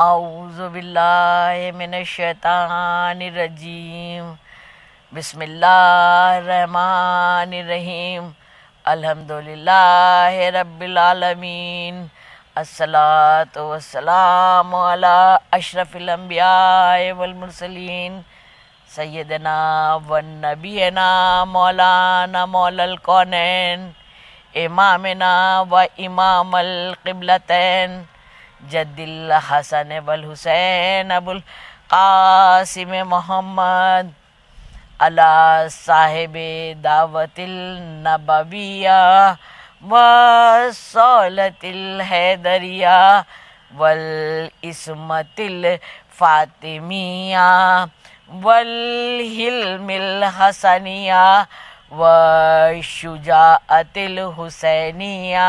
आउज़बिल्लाशैतानरजीम बसमीम अल्हम्दुलिल्लाह रब्बिलालमीन अस्सलात वसलाम अला अशरफिल अंबिया वल मुरसलीन सैदना व नबीना मौलाना मौल कौन इमामना व इमाम अल जदिल हसन बल हुसैन अबुल कासिम मोहम्मद अला साहिब दावतिल नबविया व सौलतिल हैदरिया वल इसमतिल फातिमिया वल मिल हसनिया व अतिल हुसैनिया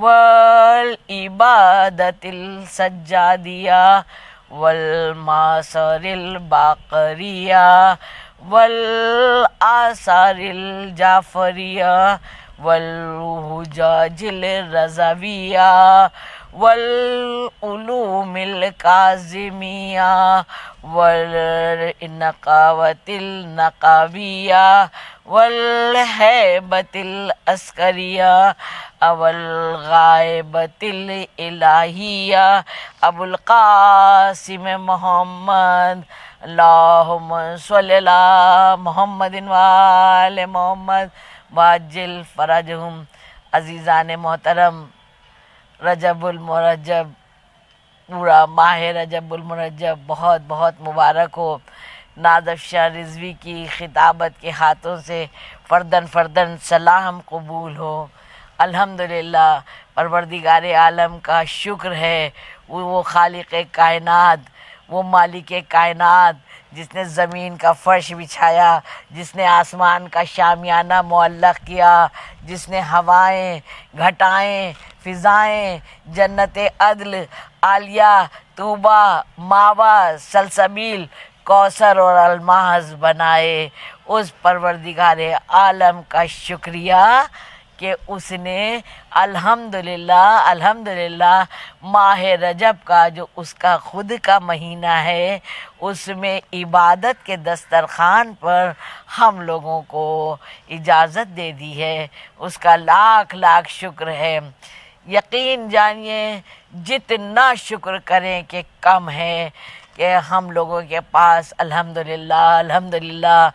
والعبادة السجادية والمصر البقرية والآثار الجعفرية والهجاج الرزوية والعلوم الكاظمية والنقاوة النقابية والهيبة الأسكرية अवल गायबतिल इलाहिया अबुल कासिम मोहम्मद अल्लाहुम सल्ला मोहम्मद वाल मोहम्मद वाजिल हम अजीज़ान मोहतरम रजबुलमरजब पूरा माह रजबुलमरजब बहुत बहुत मुबारक हो नादफ़ शाह रिजवी की खिताबत के हाथों से फ़र्दन फ़र्दन सलाम कबूल हो अल्हम्दुलिल्लाह परवरदिगार आलम का शुक्र है वो वो खालिक कायनात वो मालिक कायनात जिसने ज़मीन का फ़र्श बिछाया जिसने आसमान का शामियाना मल्लक़ किया जिसने हवाएं घटाएं फ़िज़ाएं जन्नत अदल आलिया तूबा मावा सलसबील कौसर और अलमाज बनाए उस परवरदिगार आलम का शुक्रिया कि उसने अल्हम्दुलिल्लाह अल्हम्दुलिल्लाह माह रजब का जो उसका खुद का महीना है उसमें इबादत के दस्तरखान पर हम लोगों को इजाज़त दे दी है उसका लाख लाख शुक्र है यकीन जानिए जितना शुक्र करें कि कम है कि हम लोगों के पास अल्हम्दुलिल्लाह अल्हम्दुलिल्लाह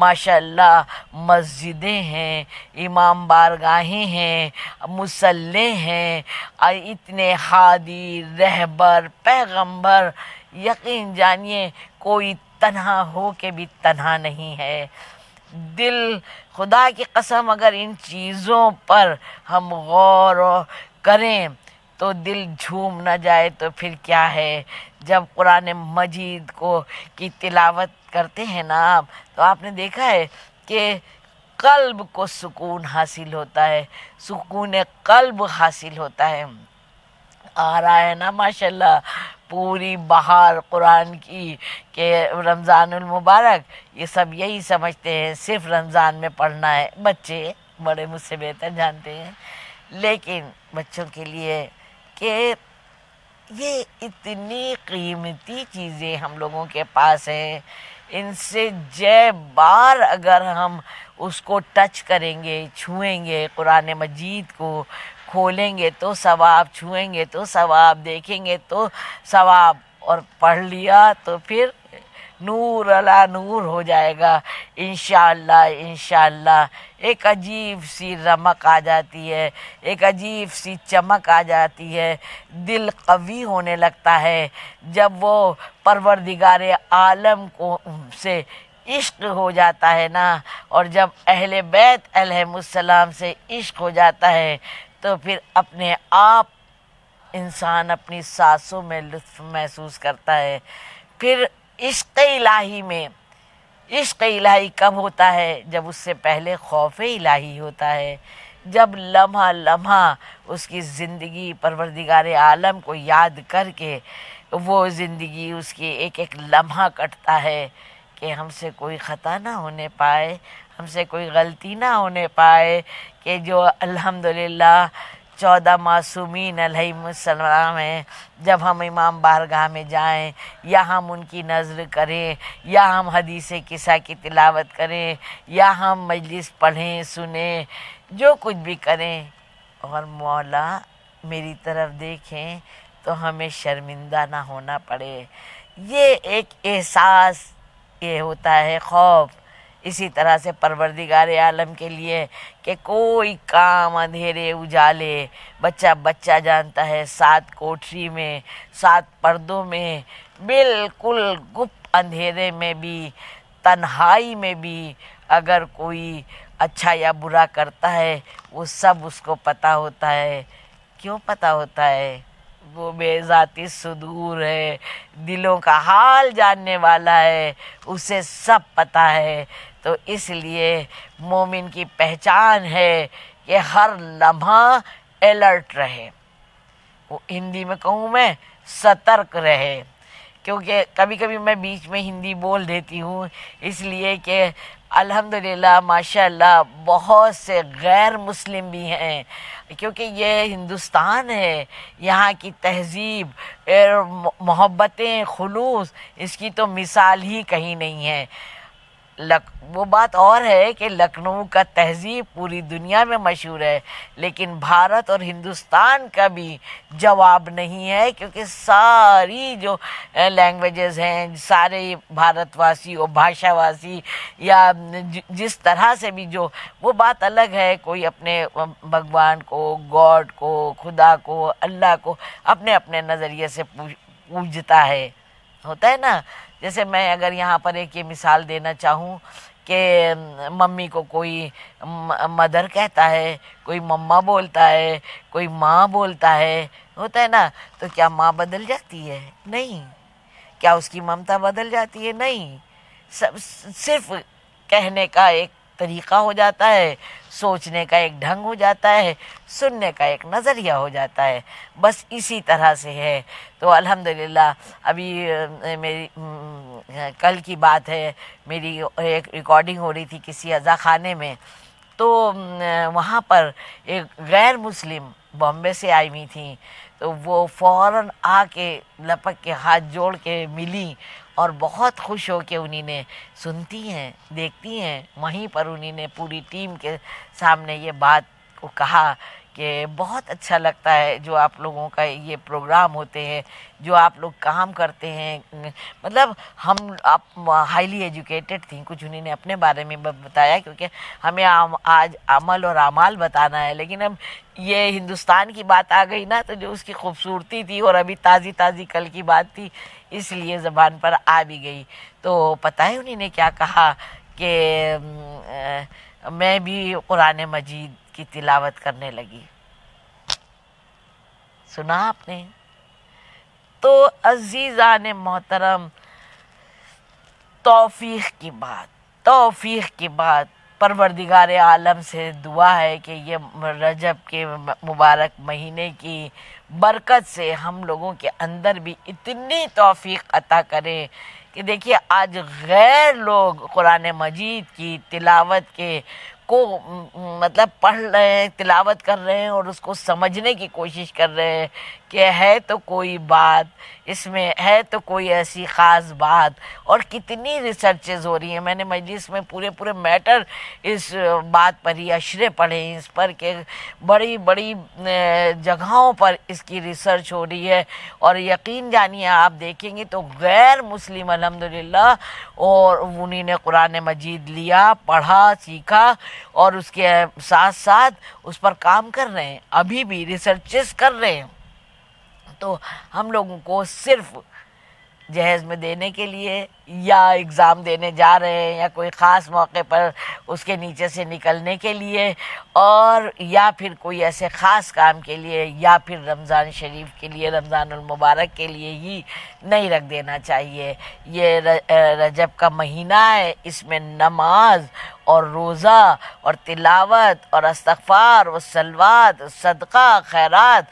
माशाल्लाह मस्जिदें हैं इमाम बारगाहें हैं मुसल्ले हैं इतने हादी रहबर पैगंबर यकीन जानिए कोई तन्हा हो के भी तन्हा नहीं है दिल खुदा की कसम अगर इन चीज़ों पर हम गौर करें तो दिल झूम ना जाए तो फिर क्या है जब कुरान मजीद को की तिलावत करते हैं ना आप तो आपने देखा है कि कल्ब को सुकून हासिल होता है सुकून कल्ब हासिल होता है आ रहा है ना माशाल्लाह पूरी बहार कुरान की के रमज़ानमबारक ये सब यही समझते हैं सिर्फ रमज़ान में पढ़ना है बच्चे बड़े मुझसे बेहतर जानते हैं लेकिन बच्चों के लिए कि ये इतनी कीमती चीज़ें हम लोगों के पास हैं इनसे जय बार अगर हम उसको टच करेंगे छुएंगे कुरान मजीद को खोलेंगे तो सवाब छुएंगे तो सवाब देखेंगे तो सवाब और पढ़ लिया तो फिर नूर अला नूर हो जाएगा इनशाला इनशाला एक अजीब सी रमक आ जाती है एक अजीब सी चमक आ जाती है दिल कवी होने लगता है जब वो परवरदिगार आलम को से इश्क हो जाता है ना और जब अहल बैत अलहसम से इश्क हो जाता है तो फिर अपने आप इंसान अपनी सांसों में लुफ्फ महसूस करता है फिर इश्क इलाही में इश्क इलाही कब होता है जब उससे पहले खौफ इलाही होता है जब लम्हा लम्हा उसकी ज़िंदगी परवरदिगार आलम को याद करके वो ज़िंदगी उसकी एक एक लम्हा कटता है कि हमसे कोई ख़ता ना होने पाए हमसे कोई गलती ना होने पाए कि जो अल्हम्दुलिल्लाह चौदह मासूमीन अलहसलाम हैं जब हम इमाम बारगाह में जाएं या हम उनकी नज़र करें या हम हदीस किस्सा की तिलावत करें या हम मजलिस पढ़ें सुने जो कुछ भी करें और मौला मेरी तरफ देखें तो हमें शर्मिंदा ना होना पड़े ये एक एहसास ये होता है खौफ इसी तरह से परवरदिगार आलम के लिए कि कोई काम अंधेरे उजाले बच्चा बच्चा जानता है सात कोठरी में सात पर्दों में बिल्कुल गुप्त अंधेरे में भी तन्हाई में भी अगर कोई अच्छा या बुरा करता है वो सब उसको पता होता है क्यों पता होता है वो बेजाती सुदूर है दिलों का हाल जानने वाला है उसे सब पता है तो इसलिए मोमिन की पहचान है कि हर लम्हा अलर्ट रहे वो हिंदी में कहूँ मैं सतर्क रहे क्योंकि कभी कभी मैं बीच में हिंदी बोल देती हूँ इसलिए कि अल्हम्दुलिल्लाह माशाल्लाह बहुत से गैर मुस्लिम भी हैं क्योंकि ये हिंदुस्तान है यहाँ की तहजीब मोहब्बतें खलूस इसकी तो मिसाल ही कहीं नहीं है लक वो बात और है कि लखनऊ का तहजीब पूरी दुनिया में मशहूर है लेकिन भारत और हिंदुस्तान का भी जवाब नहीं है क्योंकि सारी जो लैंग्वेजेस हैं सारे भारतवासी और भाषावासी या जिस तरह से भी जो वो बात अलग है कोई अपने भगवान को गॉड को खुदा को अल्लाह को अपने अपने नज़रिए से पूजता है होता है ना जैसे मैं अगर यहाँ पर एक ये मिसाल देना चाहूँ कि मम्मी को कोई मदर कहता है कोई मम्मा बोलता है कोई माँ बोलता है होता है ना तो क्या माँ बदल जाती है नहीं क्या उसकी ममता बदल जाती है नहीं सब सिर्फ कहने का एक तरीका हो जाता है सोचने का एक ढंग हो जाता है सुनने का एक नज़रिया हो जाता है बस इसी तरह से है तो अल्हम्दुलिल्लाह अभी मेरी कल की बात है मेरी एक रिकॉर्डिंग हो रही थी किसी अज़ा खाने में तो वहाँ पर एक गैर मुस्लिम बॉम्बे से आई हुई थी तो वो फ़ौर आके लपक के हाथ जोड़ के मिली और बहुत खुश हो के उन्हीं ने सुनती हैं देखती हैं वहीं पर उन्हीं ने पूरी टीम के सामने ये बात को कहा कि बहुत अच्छा लगता है जो आप लोगों का ये प्रोग्राम होते हैं जो आप लोग काम करते हैं मतलब हम आप हाईली एजुकेटेड थी कुछ उन्हीं ने अपने बारे में बताया क्योंकि हमें आम, आज अमल और अमाल बताना है लेकिन अब ये हिंदुस्तान की बात आ गई ना तो जो उसकी खूबसूरती थी और अभी ताज़ी ताज़ी कल की बात थी इसलिए ज़बान पर आ भी गई तो पता है उन्हीं ने क्या कहा कि मैं भी कुरान मजीद की तिलावत करने लगी सुना आपने तो अजीज़ा ने मोहतरम तोफ़ी की बात तोफ़ी की बात परवरदिगार आलम से दुआ है कि ये रजब के मुबारक महीने की बरकत से हम लोगों के अंदर भी इतनी तोफ़ी अता करें कि देखिए आज गैर लोग कुरान मजीद की तिलावत के को मतलब पढ़ रहे हैं तिलावत कर रहे हैं और उसको समझने की कोशिश कर रहे हैं कि है तो कोई बात इसमें है तो कोई ऐसी ख़ास बात और कितनी रिसर्चेज हो रही हैं मैंने मजलिस में पूरे पूरे मैटर इस बात पर ही अशरे पढ़े इस पर के बड़ी बड़ी जगहों पर इसकी रिसर्च हो रही है और यकीन जानिए आप देखेंगे तो गैर मुस्लिम अलहमदिल्ला और उन्हीं कुरान मजीद लिया पढ़ा सीखा और उसके साथ साथ उस पर काम कर रहे हैं अभी भी रिसर्चेस कर रहे हैं तो हम लोगों को सिर्फ जहेज़ में देने के लिए या एग्ज़ाम देने जा रहे हैं या कोई ख़ास मौके पर उसके नीचे से निकलने के लिए और या फिर कोई ऐसे ख़ास काम के लिए या फिर रमज़ान शरीफ के लिए मुबारक के लिए ही नहीं रख देना चाहिए ये रजब का महीना है इसमें नमाज और रोज़ा और तिलावत और अस्तफ़ार व सलवात सदका खैरात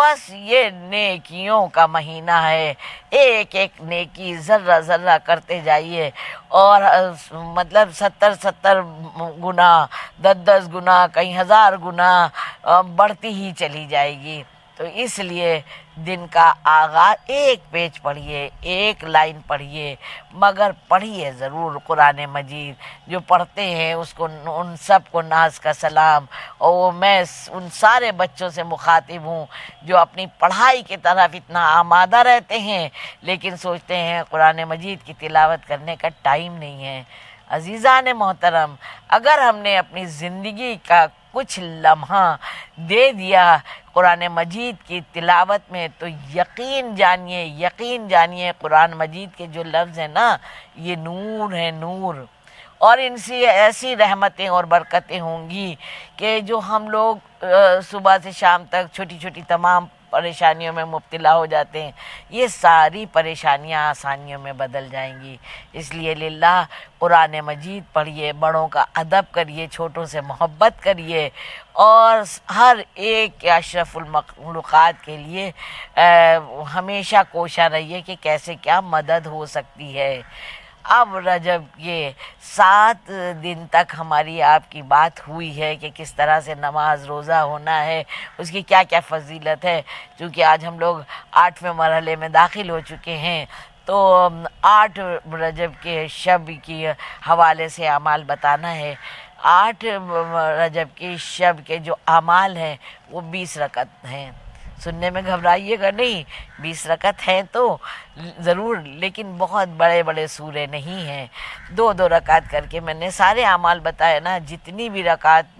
बस ये नेकियों का महीना है एक एक नेकी ज़र्रा ज़र्रा करते जाइए और मतलब सत्तर सत्तर गुना दस दस गुना कहीं हज़ार गुना बढ़ती ही चली जाएगी तो इसलिए दिन का आगाज एक पेज पढ़िए एक लाइन पढ़िए मगर पढ़िए ज़रूर कुरान मजीद जो पढ़ते हैं उसको उन सब को नाज का सलाम और वो मैं उन सारे बच्चों से मुखातिब हूँ जो अपनी पढ़ाई की तरफ इतना आमादा रहते हैं लेकिन सोचते हैं कुरान मजीद की तिलावत करने का टाइम नहीं है अजीज़ा ने मोहतरम अगर हमने अपनी ज़िंदगी का कुछ लम्हा दे दिया कुरान मजीद की तिलावत में तो यकीन जानिए यकीन जानिए कुरान मजीद के जो लफ्ज़ हैं ना ये नूर है नूर और इनसे ऐसी रहमतें और बरकतें होंगी कि जो हम लोग सुबह से शाम तक छोटी छोटी तमाम परेशानियों में मुबतला हो जाते हैं ये सारी परेशानियाँ आसानियों में बदल जाएंगी इसलिए लाला कुरान मजीद पढ़िए बड़ों का अदब करिए छोटों से मोहब्बत करिए और हर एक अशरफुलमखलूक़ात के लिए आ, हमेशा कोशा रहिए कि कैसे क्या मदद हो सकती है अब रजब ये सात दिन तक हमारी आपकी बात हुई है कि किस तरह से नमाज रोज़ा होना है उसकी क्या क्या फजीलत है चूँकि आज हम लोग आठवें मरहले में दाखिल हो चुके हैं तो आठ रजब के शब की हवाले से अमाल बताना है आठ रजब के शब के जो अमाल हैं वो बीस रकत हैं सुनने में घबराइएगा नहीं बीस रकत हैं तो ज़रूर लेकिन बहुत बड़े बड़े सूरे नहीं हैं दो दो रकात करके मैंने सारे अमाल बताए ना जितनी भी रकात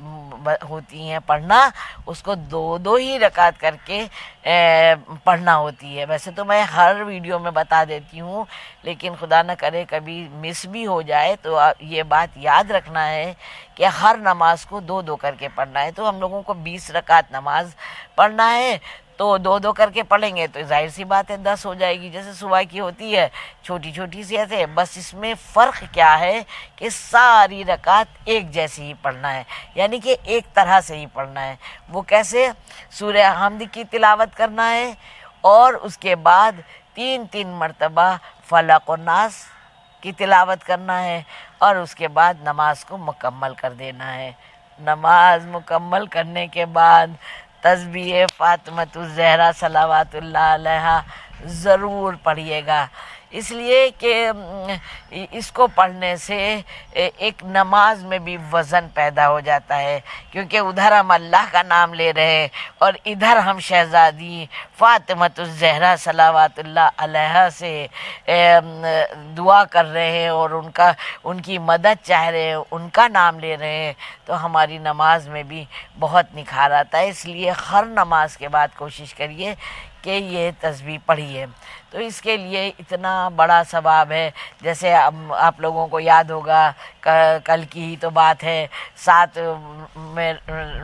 होती हैं पढ़ना उसको दो दो ही रकात करके ए, पढ़ना होती है वैसे तो मैं हर वीडियो में बता देती हूँ लेकिन खुदा न करे कभी मिस भी हो जाए तो ये बात याद रखना है कि हर नमाज को दो दो करके पढ़ना है तो हम लोगों को बीस रकात नमाज पढ़ना है तो दो दो करके पढ़ेंगे तो जाहिर सी बात है दस हो जाएगी जैसे सुबह की होती है छोटी छोटी सी ऐसे बस इसमें फ़र्क क्या है कि सारी रकात एक जैसी ही पढ़ना है यानी कि एक तरह से ही पढ़ना है वो कैसे सूर्य हमद की तिलावत करना है और उसके बाद तीन तीन मरतबा फलक और नास की तिलावत करना है और उसके बाद नमाज को मुकम्मल कर देना है नमाज मुकम्मल करने के बाद तस्बी फ़ातमत ज़हरा सलावातुल्ला ज़रूर पढ़िएगा इसलिए कि इसको पढ़ने से एक नमाज में भी वज़न पैदा हो जाता है क्योंकि उधर हम अल्लाह का नाम ले रहे हैं और इधर हम शहज़ादी फ़ातमतुलजहरा सलावातुल्ला अलहा से दुआ कर रहे हैं और उनका उनकी मदद चाह रहे हैं उनका नाम ले रहे हैं तो हमारी नमाज में भी बहुत निखार आता है इसलिए हर नमाज के बाद कोशिश करिए कि ये तस्वीर पढ़ी है तो इसके लिए इतना बड़ा सवाब है जैसे अब आप लोगों को याद होगा कल की ही तो बात है सात में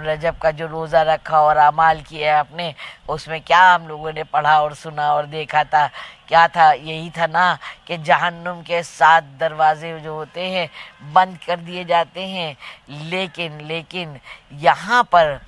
रजब का जो रोज़ा रखा और अमाल किया है आपने उसमें क्या हम लोगों ने पढ़ा और सुना और देखा था क्या था यही था ना कि जहन्नुम के सात दरवाजे जो होते हैं बंद कर दिए जाते हैं लेकिन लेकिन यहाँ पर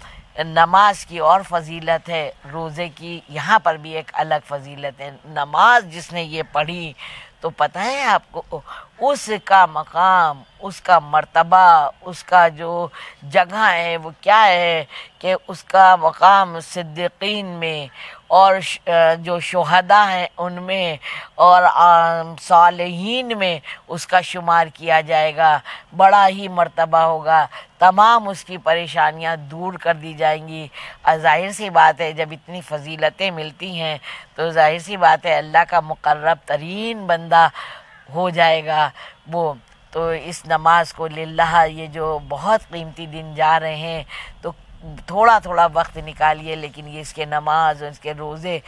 नमाज की और फजीलत है रोज़े की यहाँ पर भी एक अलग फजीलत है नमाज जिसने ये पढ़ी तो पता है आपको उसका मकाम उसका मर्तबा उसका जो जगह है वो क्या है कि उसका मकाम सिद्दीकीन में और जो शहदा हैं उनमें और सालहीन में उसका शुमार किया जाएगा बड़ा ही मर्तबा होगा तमाम उसकी परेशानियां दूर कर दी जाएंगी और जाहिर सी बात है जब इतनी फजीलतें मिलती हैं तो जाहिर सी बात है अल्लाह का मुकर्रब तरीन बंदा हो जाएगा वो तो इस नमाज को लाला ये जो बहुत कीमती दिन जा रहे हैं तो थोड़ा थोड़ा वक्त निकालिए लेकिन ये इसके नमाज और इसके रोज़े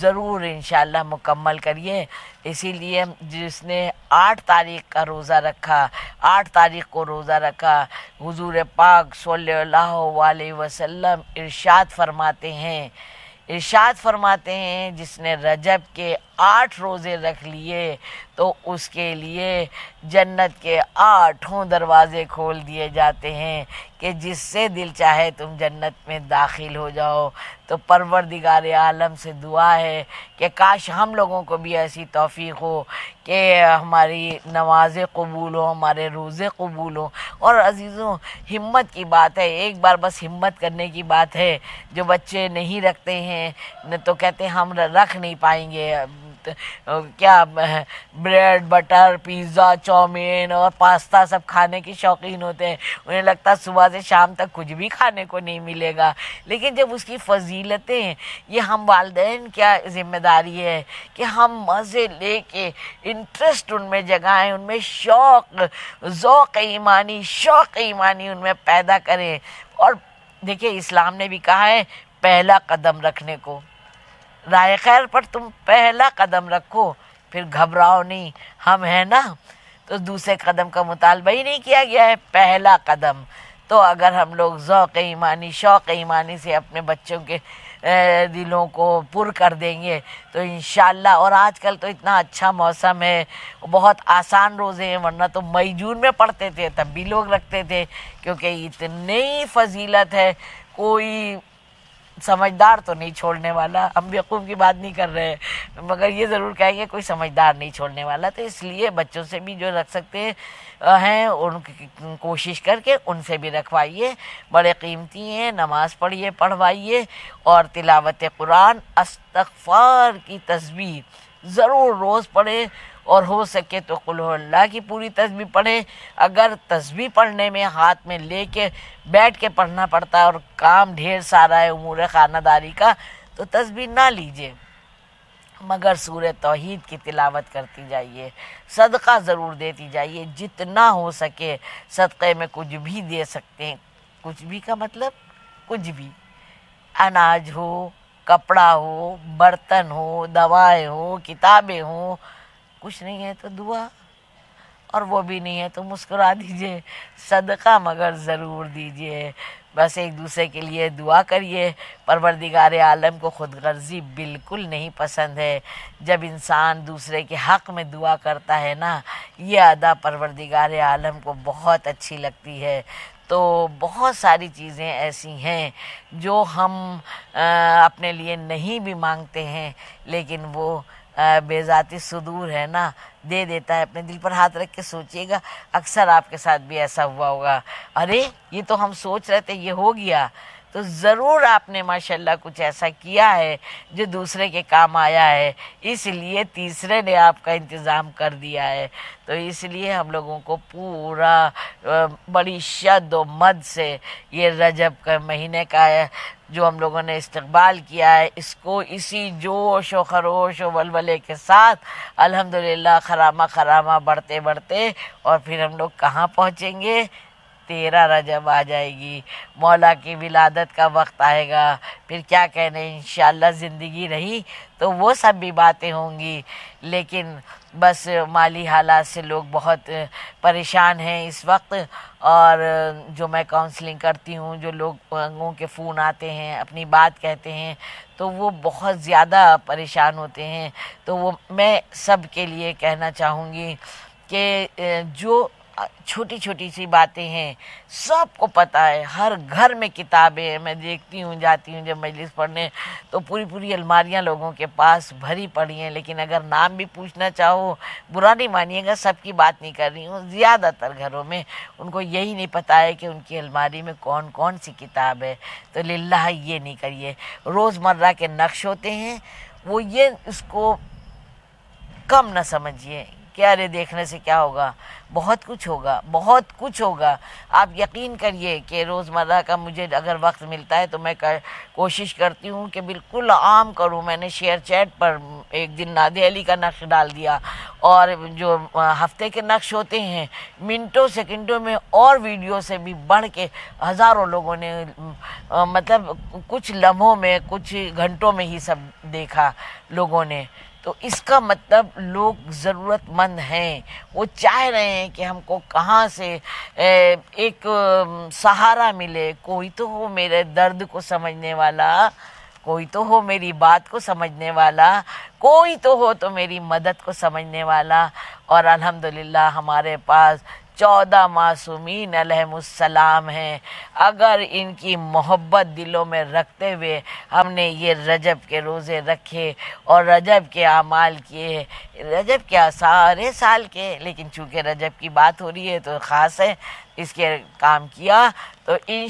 ज़रूर इन मुकम्मल करिए इसीलिए जिसने आठ तारीख का रोज़ा रखा आठ तारीख को रोज़ा रखा हुजूर पाक सल वसल्लम इरशाद फरमाते हैं इरशाद फरमाते हैं जिसने रजब के आठ रोज़े रख लिए तो उसके लिए जन्नत के आठों दरवाज़े खोल दिए जाते हैं कि जिससे दिल चाहे तुम जन्नत में दाखिल हो जाओ तो परवरदिगार आलम से दुआ है कि काश हम लोगों को भी ऐसी तोफ़ी हो कि हमारी नमाज़ें कबूल हों हमारे रोज़े कबूल हों और अजीज़ों हिम्मत की बात है एक बार बस हिम्मत करने की बात है जो बच्चे नहीं रखते हैं न तो कहते हम रख नहीं पाएंगे क्या ब्रेड बटर पिज़्ज़ा चाउमीन और पास्ता सब खाने के शौकीन होते हैं उन्हें लगता सुबह से शाम तक कुछ भी खाने को नहीं मिलेगा लेकिन जब उसकी फजीलतें ये हम वालदेन क्या जिम्मेदारी है कि हम मज़े ले के इंटरेस्ट उनमें जगाएं उनमें शौक़ ओक़ ईमानी शौक़ ईमानी उनमें पैदा करें और देखिए इस्लाम ने भी कहा है पहला कदम रखने को राय खैर पर तुम पहला कदम रखो फिर घबराओ नहीं हम हैं ना तो दूसरे कदम का मुतालबा ही नहीं किया गया है पहला कदम तो अगर हम लोग ज़ौक़ ईमानी शौक़ ईमानी से अपने बच्चों के दिलों को पुर कर देंगे तो इन और आजकल तो इतना अच्छा मौसम है बहुत आसान रोज़े हैं वरना तो मई जून में पढ़ते थे तब भी लोग रखते थे क्योंकि इतनी फजीलत है कोई समझदार तो नहीं छोड़ने वाला हम बेवकूफ़ की बात नहीं कर रहे हैं मगर ये ज़रूर कहेंगे कोई समझदार नहीं छोड़ने वाला तो इसलिए बच्चों से भी जो रख सकते हैं उनकी कोशिश करके उनसे भी रखवाइए बड़े कीमती हैं नमाज़ पढ़िए पढ़वाइए और तिलावत कुरान अस्तफ़ार की तस्वीर ज़रूर रोज़ पढ़ें और हो सके तो अल्लाह की पूरी तस्वीर पढ़ें अगर तस्वीर पढ़ने में हाथ में ले कर बैठ के पढ़ना पड़ता है और काम ढेर सारा है उमूर खानादारी का तो तस्वीर ना लीजिए मगर सूर तोहद की तिलावत करती जाइए सदका ज़रूर देती जाइए जितना हो सके सदक़े में कुछ भी दे सकते हैं कुछ भी का मतलब कुछ भी अनाज हो कपड़ा हो बर्तन हो दवाएं हो किताबें हों कुछ नहीं है तो दुआ और वो भी नहीं है तो मुस्कुरा दीजिए सदका मगर ज़रूर दीजिए बस एक दूसरे के लिए दुआ करिए परवरदिगार आलम को खुद गर्जी बिल्कुल नहीं पसंद है जब इंसान दूसरे के हक़ में दुआ करता है ना ये अदा परवरदिगार आलम को बहुत अच्छी लगती है तो बहुत सारी चीज़ें ऐसी हैं जो हम आ, अपने लिए नहीं भी मांगते हैं लेकिन वो बेजाती सुदूर है ना दे देता है अपने दिल पर हाथ रख के सोचिएगा अक्सर आपके साथ भी ऐसा हुआ होगा अरे ये तो हम सोच रहे थे ये हो गया तो ज़रूर आपने माशाल्लाह कुछ ऐसा किया है जो दूसरे के काम आया है इसलिए तीसरे ने आपका इंतज़ाम कर दिया है तो इसलिए हम लोगों को पूरा बड़ी शद व मद से ये रजब का महीने का है जो हम लोगों ने इस्तकबाल किया है इसको इसी जोश व खरोश व वलवले के साथ अल्हम्दुलिल्लाह खरामा खरामा बढ़ते बढ़ते और फिर हम लोग कहाँ पहुँचेंगे तेरह रजब आ जाएगी मौला की विलादत का वक्त आएगा फिर क्या कहने इन ज़िंदगी रही तो वो सब भी बातें होंगी लेकिन बस माली हालात से लोग बहुत परेशान हैं इस वक्त और जो मैं काउंसलिंग करती हूँ जो लोगों के फ़ोन आते हैं अपनी बात कहते हैं तो वो बहुत ज़्यादा परेशान होते हैं तो वो मैं सब के लिए कहना चाहूँगी कि जो छोटी छोटी सी बातें हैं सबको पता है हर घर में किताबें हैं मैं देखती हूँ जाती हूँ जब मजलिस पढ़ने तो पूरी पूरी अलमारियाँ लोगों के पास भरी पड़ी हैं लेकिन अगर नाम भी पूछना चाहो बुरा नहीं मानिएगा सबकी बात नहीं कर रही हूँ ज़्यादातर घरों में उनको यही नहीं पता है कि उनकी अलमारी में कौन कौन सी किताब है तो लाला ये नहीं करिए रोज़मर्रा के नक्श होते हैं वो ये उसको कम ना समझिए कि अरे देखने से क्या होगा बहुत कुछ होगा बहुत कुछ होगा आप यकीन करिए कि रोज़मर्रा का मुझे अगर वक्त मिलता है तो मैं कर, कोशिश करती हूँ कि बिल्कुल आम करूँ मैंने शेयर चैट पर एक दिन नादे अली का नक्श डाल दिया और जो हफ्ते के नक्श होते हैं मिनटों सेकंडों में और वीडियो से भी बढ़ के हज़ारों लोगों ने मतलब कुछ लम्हों में कुछ घंटों में ही सब देखा लोगों ने तो इसका मतलब लोग ज़रूरतमंद हैं वो चाह रहे हैं कि हमको कहाँ से एक सहारा मिले कोई तो हो मेरे दर्द को समझने वाला कोई तो हो मेरी बात को समझने वाला कोई तो हो तो मेरी मदद को समझने वाला और अल्हम्दुलिल्लाह हमारे पास चौदह मासूमिन सलाम हैं अगर इनकी मोहब्बत दिलों में रखते हुए हमने ये रजब के रोज़े रखे और रजब के अमाल किए रजब के सारे साल के लेकिन चूँकि रजब की बात हो रही है तो ख़ास है इसके काम किया तो इन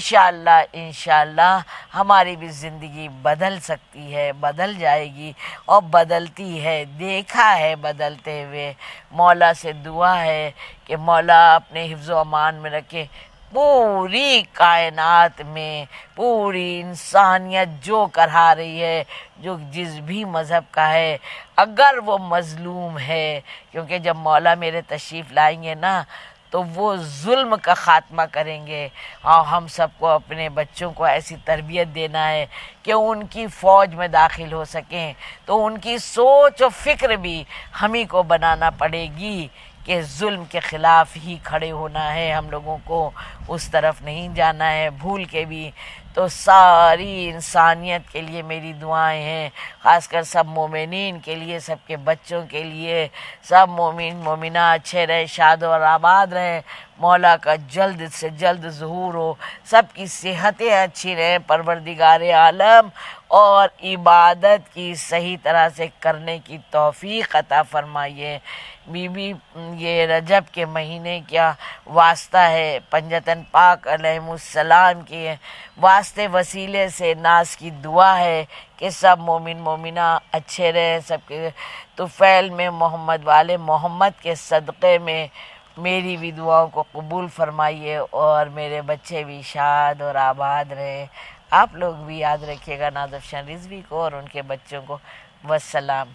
शह हमारी भी ज़िंदगी बदल सकती है बदल जाएगी और बदलती है देखा है बदलते हुए मौला से दुआ है कि मौला अपने हिफ्ज़ अमान में रखे पूरी कायनात में पूरी इंसानियत जो करहा रही है जो जिस भी मज़हब का है अगर वो मज़लूम है क्योंकि जब मौला मेरे तशरीफ़ लाएंगे ना तो वो जुल्म का ख़ात्मा करेंगे और हम सबको अपने बच्चों को ऐसी तरबियत देना है कि उनकी फ़ौज में दाखिल हो सकें तो उनकी सोच और फ़िक्र भी हम ही को बनाना पड़ेगी कि जुल्म के ख़िलाफ़ ही खड़े होना है हम लोगों को उस तरफ नहीं जाना है भूल के भी तो सारी इंसानियत के लिए मेरी दुआएं हैं ख़ासकर सब मोमिन के लिए सबके बच्चों के लिए सब मोमिन मोमिना अच्छे रहे शाद और आबाद रहे मौला का जल्द से जल्द जहूर हो सबकी सेहतें अच्छी रहें परवरदिगार आलम और इबादत की सही तरह से करने की तोफ़ी अता फरमाइए बीबी ये रजब के महीने क्या वास्ता है पंजतन पाक अलैहिस्सलाम के वास्ते वसीले से नास की दुआ है कि सब मोमिन मोमिना अच्छे रहें सबके तुफ़ैल में मोहम्मद वाले मोहम्मद के सदक़े में मेरी भी दुआओं को कबूल फरमाइए और मेरे बच्चे भी शाद और आबाद रहें आप लोग भी याद रखिएगा नाजफ शाह रिजवी को और उनके बच्चों को वसलाम